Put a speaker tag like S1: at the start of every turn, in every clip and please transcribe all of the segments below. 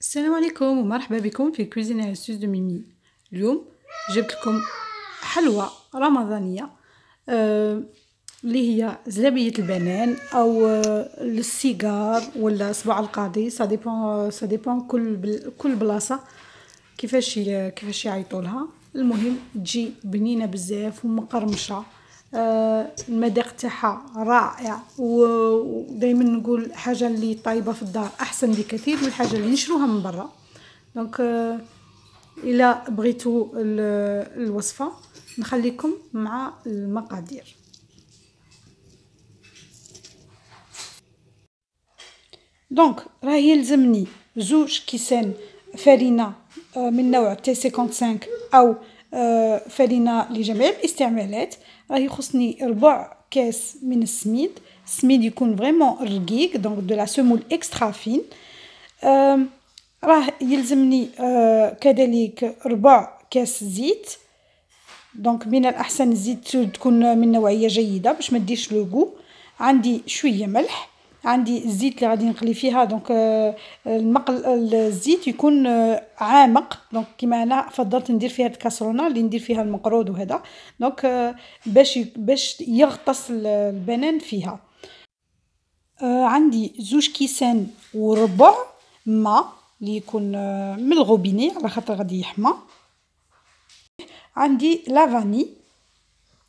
S1: السلام عليكم ومرحبا بكم في كوزين عسوس دو ميمي اليوم جبت لكم حلوى رمضانيه آه، اللي هي زلابيه البنان او السيجار آه، ولا صبع القاضي سا ديبون سا ديبون كل كل بلاصه كيفاش كيفاش يعيطولها المهم تجي بنينه بزاف ومقرمشه آه، المذاق تاعها رائع ودائما نقول حاجه اللي طايبه في الدار احسن بكثير من الحاجه اللي نشروها من برا دونك آه، الا بغيتو الوصفه نخليكم مع المقادير دونك راهي يلزمني زوج كيسان فرينه آه، من نوع تي 55 او آه، فرينه لجميع الاستعمالات راه يخصني ربع كاس من السميد السميد يكون فريمون رقيق دونك دو لا سمول اكسترا فين راه يلزمني آه، كذلك ربع كاس زيت دونك من الاحسن الزيت تكون من نوعيه جيده باش ما ديرش لوغو عندي شويه ملح عندي الزيت اللي غادي نقلي فيها دونك euh, euh, المقل الزيت يكون euh, عامق دونك كما انا فضلت ندير فيها الكاسرونه اللي ندير فيها المقرود وهذا دونك باش باش يغطس البنان فيها عندي زوج كيسان وربع ماء اللي يكون من الغوبيني على خاطر غادي يحمى عندي لافاني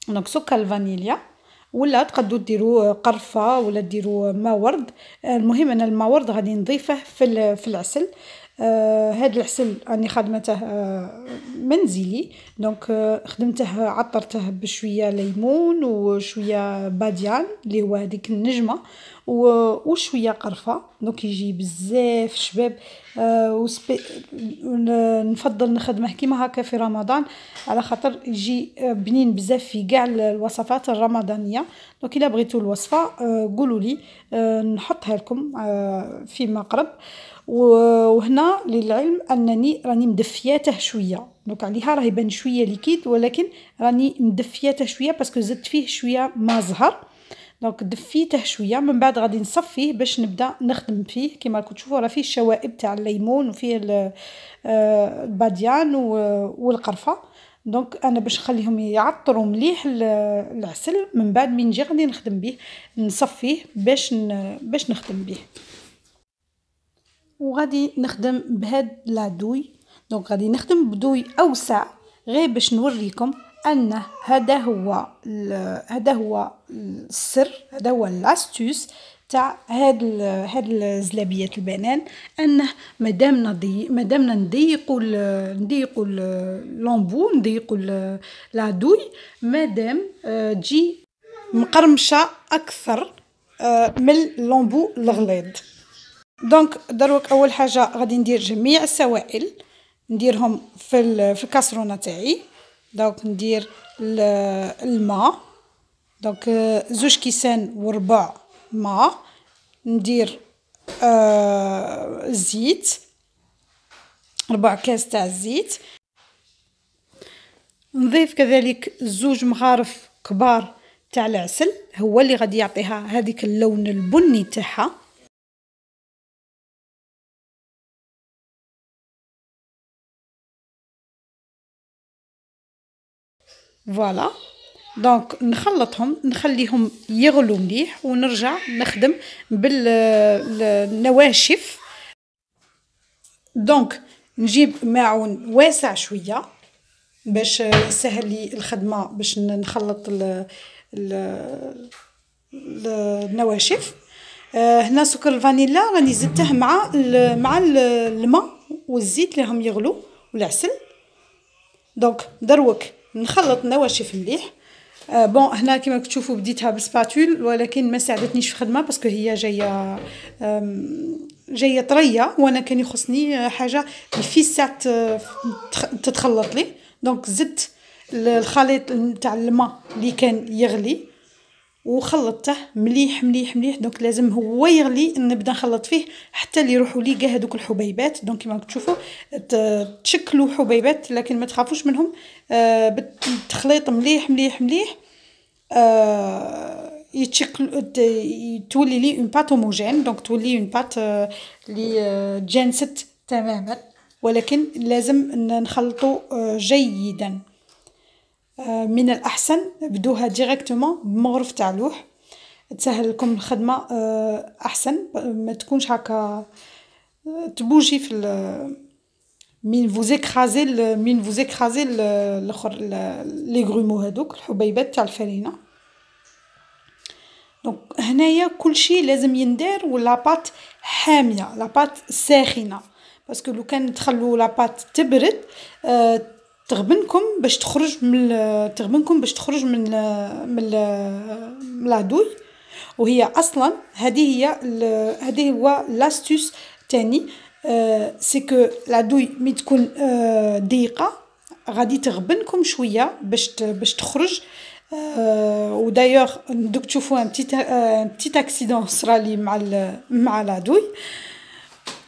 S1: دونك سكر الفانيليا ولا تقدو ديروا قرفه ولا ديروا ما ورد المهم انا الما ورد غادي نضيفه في في العسل آه هاد العسل راني خدمته آه منزلي دونك آه خدمته عطرته بشويه ليمون وشويه باديان اللي هو هذيك النجمه وشويه قرفه دونك يجي بزاف شباب آه، وسبي... نفضل نخدمه كيما هكا في رمضان على خاطر يجي آه، بنين بزاف في كاع الوصفات الرمضانيه دونك الا بغيتو الوصفه آه، قولوا لي نحطها لكم في مقرب وهنا للعلم انني راني مدفياته شويه دونك عليها راه يبان شويه ليكيد ولكن راني مدفياته شويه باسكو زدت فيه شويه ما زهر دونك دفيته شويه من بعد غادي نصفيه باش نبدا نخدم فيه كما راكم تشوفوا راه فيه الشوائب تاع الليمون وفيه آه، الباديان والقرفه دونك انا باش نخليهم يعطروا مليح العسل من بعد من نجي غادي نخدم به نصفيه باش باش نخدم به وغادي نخدم بهاد لادوي دونك غادي نخدم بدوي اوسع غير باش نوريكم أنه هذا هو هذا هو السر هذا هو لاستوس تاع هاد هاد الزلابيات البنان انه مادام نضي مادامنا نضيقوا نضيقوا لومبو نضيقوا لا دوي مادام آه، تجي مقرمشه اكثر آه، من لومبو الغليظ دونك دروك اول حاجه غادي ندير جميع السوائل نديرهم في الكاسرونه تاعي دونك ندير الماء دونك زوج كيسان وربع ماء ندير الزيت آه، ربع كاس تاع الزيت نضيف كذلك زوج مغارف كبار تاع العسل هو اللي غادي يعطيها هذيك اللون البني تاعها فوالا دونك نخلطهم نخليهم يغلو مليح ونرجع نخدم بالنواشف دونك نجيب ماعون واسع شويه باش يسهل لي الخدمه باش نخلط الـ الـ النواشف آه هنا سكر الفانيلا راني زدته مع الـ مع الـ الماء والزيت ليهم يغلو والعسل دونك دروك نخلط النواشف مليح آه بون هنا كما كتشوفوا بديتها بالسباتول ولكن ما ساعدتنيش في الخدمه باسكو هي جايه جايه طريه وانا كان يخصني آه، حاجه في ساعه آه، تتخلط لي دونك زدت الخليط نتاع الماء اللي كان يغلي وخلطته مليح مليح مليح دونك لازم هو يغلي نبدا نخلط فيه حتى اللي يروحوا لي كاع هذوك الحبيبات دونك كما تشوفوا تشكلوا حبيبات لكن ما تخافوش منهم آه بالتخليط مليح مليح مليح آه يتشكل تولي لي اون بات هوموجين دونك تولي اون آه، بات لي تجانست آه، تماما ولكن لازم نخلطو آه، جيدا آه، من الأحسن بدوها ديريكتومون بمغرف تاع لوح تسهل لكم الخدمة آه، أحسن ما تكونش هكا آه، تبوجي في من فوز اكرازي من فوز اكرازي الاخر لي غرومو هذوك الحبيبات تاع الفرينه دونك هنايا كلشي لازم يندار واللاباط حاميه لاباط ساخنه باسكو لو كان تخلو لاباط تبرد آه تغبنكم باش تخرج من تغبنكم باش تخرج من من العدوي وهي اصلا هذه هي هذه هو لاستوس تاني سي كو العدوي مي تكون ضيقه آه، غادي تغبنكم شويه باش باش تخرج آه، و دايور دوك تشوفوا ان بتيت ان بتيت اكسيدون صرالي مع مع العدوي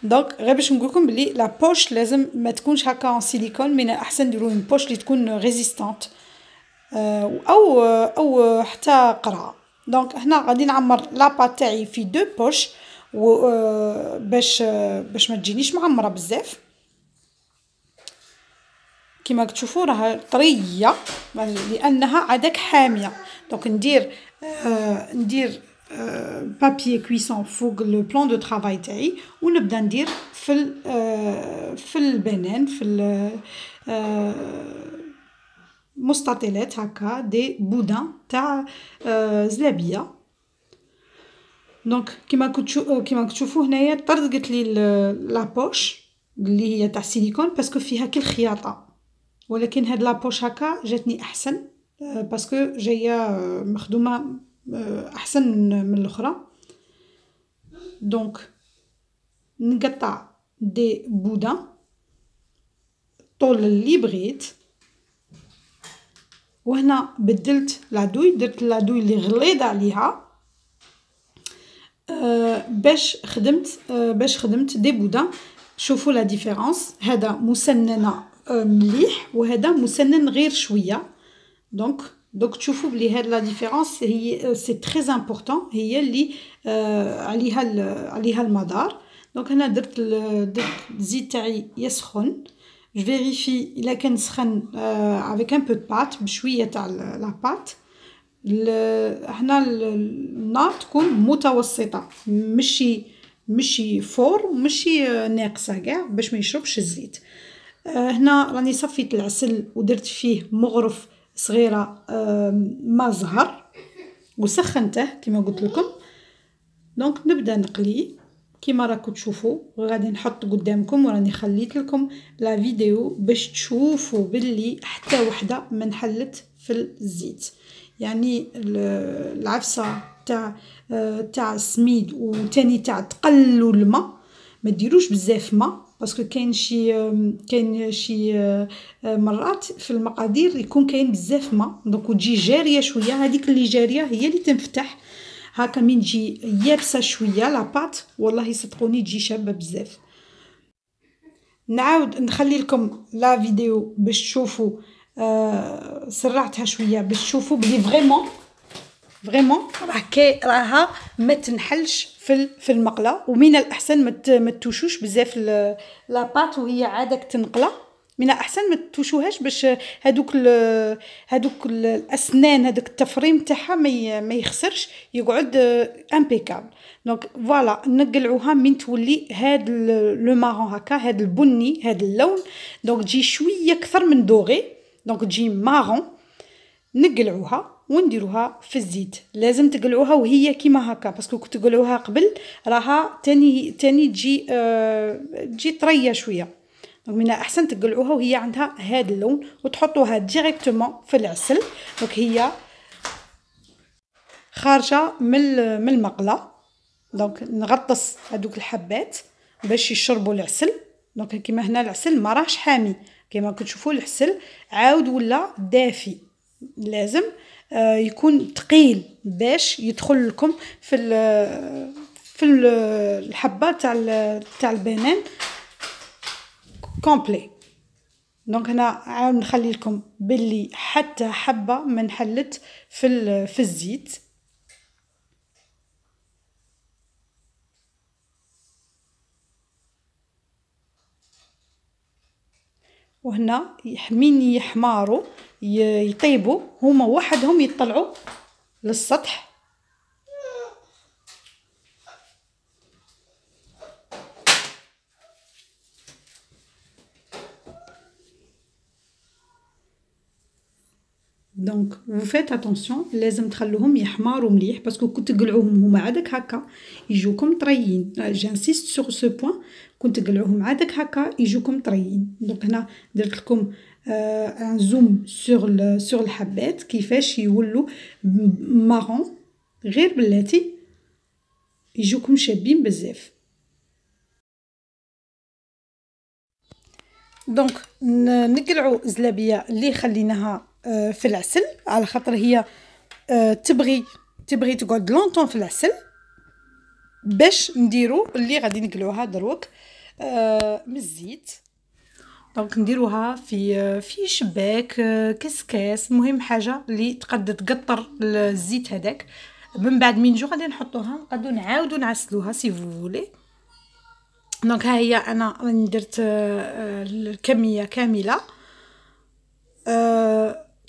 S1: دونك غير باش نقول لكم بلي لا بوش لازم ما تكونش هكا ان سيليكون من الاحسن ديروا اون بوش اللي تكون ريزيستانت او او حتى قرعه دونك هنا غادي نعمر لابا تاعي في دو بوش و باش باش ما تجينيش معمره بزاف كما تشوفوا راها طريه لانها عادك حاميه دونك ندير آه ندير بابي كويسون فوق لو بلان دو ترافاي تاعي ونبدا ندير في في البنان في مستطيلات هكا دي بودان تاع زلابيه دونك كيما كتشوفوا كيما كتشوفو هنايا طرد قلت لي لابوش اللي هي تاع سيليكون باسكو فيها كل خياطه ولكن هاد لابوش هكا جاتني احسن باسكو جايه مخدومه آه، احسن من الاخرى دونك نقطع دي بودا طول اللي بغيت وهنا بدلت لادوي درت لادوي اللي غليظه عليها آه، باش خدمت آه، باش خدمت دي بودا شوفوا لا ديفيرونس هذا مسننه مليح وهذا مسنن غير شويه دونك دونك تشوفوا بلي هاد لا ديفيرونس هي سي تري امبورطون هي اللي عليها عليها المدار دونك هنا درت درت الزيت تاعي يسخن جو فيريفي الا كان سخن افيك ان بو بات بشويه تاع لا بات هنا النار تكون متوسطه مشي مشي فور مشي ناقصه كاع باش ما يشربش الزيت هنا راني صفيت العسل ودرت فيه مغرف صغيره ما زهر وسخنته كما قلت لكم دونك نبدا نقلي كيما راكم تشوفوا غادي نحط قدامكم وراني خليت لكم لا فيديو باش تشوفوا باللي حتى وحده ما انحلت في الزيت يعني العفسه تاع آه، تاع السميد وثاني تاع تقلوا الماء ما ديروش بزاف ماء باسكو كاين شي كاين شي مرات في المقادير يكون كاين بزاف ما دونك وتجي جاريه شويه هذيك اللي جاريه هي اللي تنفتح هاكا من تجي يابسه شويه لاباط والله صدقوني تجي شابه بزاف نعاود نخلي لكم لا فيديو باش تشوفوا آه سرعتها شويه باش تشوفوا بلي فريمون فريمون راه كي راها ما تنحلش في في المقله ومن الاحسن ما تتوشوش بزاف لاباط وهي عادك تنقله من الاحسن ما تتوشوهاش باش هذوك هذوك الاسنان هذاك التفريم تاعها ما يخسرش يقعد امبيكابل دونك فوالا نقلعوها من تولي هاد لو مارون هكا هاد البني هاد اللون دونك تجي شويه اكثر من دوغي دونك تجي مارون نقلعوها ونديروها في الزيت لازم تقلعوها وهي كيما هكا باسكو كنت تقلعوها قبل راها تاني تاني تجي آه تجي طريه شويه دونك من الاحسن تقلعوها وهي عندها هاد اللون وتحطوها ديريكتومون في العسل دونك هي خارجه من من المقله دونك نغطس هذوك الحبات باش يشربوا العسل دونك كيما هنا العسل ما راهش حامي كيما كتشوفوا العسل عاود ولا دافي لازم آه، يكون ثقيل باش يدخل لكم في في الحبه تاع تاع البنان كومبلي دونك هنا عاود نخلي لكم باللي حتى حبه ما نحلت في في الزيت وهنا يحميني يحمارو يطيبوا هما وحدهم يطلعوا للسطح دونك وفيت اتونسيون لازم تخلوهم يحمروا مليح باسكو كنت تقلعوهم هما عادك هكا يجوكم طريين جانسيست سور سو بوين كنت تقلعوهم عادك هكا يجوكم طريين دونك هنا درت لكم ان زوم سور سور الحبات كيفاش يولوا مارون غير بلاتي يجوكم شابين بزاف دونك نقلعوا زلابيه اللي خليناها في العسل على خاطر هي تبغي تبغي تقعد لونطون في العسل باش نديرو اللي غادي نقلعوها دروك من الزيت دونك نديروها في آه، في شباك آه، كسكاس مهم حاجه اللي تقد تقطر الزيت هذاك من بعد من جو غادي نحطوها نقدو نعاودو نعسلوها سي فولي دونك ها هي انا راني درت آه، الكميه كامله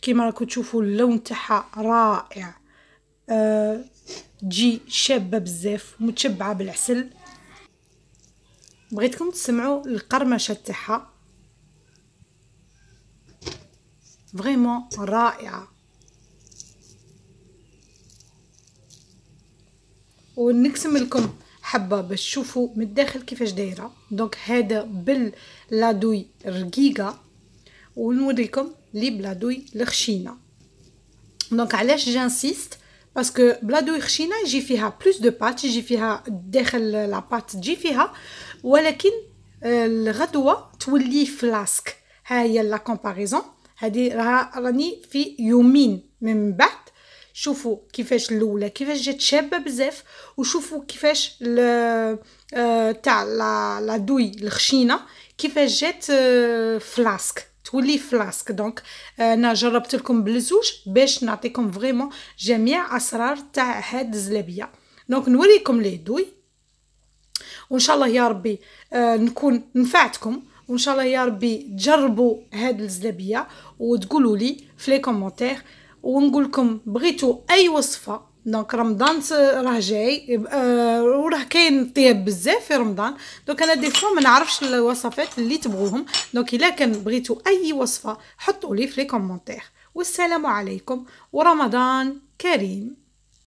S1: كيما راكم تشوفوا اللون تاعها رائع أه تجي شابه بزاف متشبعه بالعسل بغيتكم تسمعوا القرمشه تاعها فريمون رائعه ونقسم لكم حبه باش تشوفوا من الداخل كيفاش دايره دونك هذا باللادوي رقيقه ونوريكم لي بلادوي الخشينه دونك علاش جانسيست باسكو بلادوي خشينه يجي فيها بلوس دو بات يجي فيها داخل لابات تجي فيها ولكن آه، الغدوه تولي فلاسك ها هي لا كومباريزون هذه راه راني في يومين من بعد شوفوا كيفاش الاولى كيفاش جات شابه بزاف وشوفوا كيفاش آه، تاع لا لا دوي الخشينه كيفاش جات فلاسك آه، تولي فلاسك آه، دونك انا جربت لكم بالزوج باش نعطيكم فريمون جميع اسرار تاع هاد الزلابيه دونك نوريكم ليه دوي وان شاء الله يا ربي نكون نفعتكم وان شاء الله يا ربي تجربوا هاد الزلابيه وتقولوا لي في لي كومونتير ونقول لكم بغيتوا اي وصفه دونك رمضان راه جاي و وراه كاين طياب بزاف في رمضان دونك انا دي فوا ما نعرفش الوصفات اللي تبغوهم دونك الا كان بغيتوا اي وصفه حطوا لي في لي كومونتير والسلام عليكم ورمضان كريم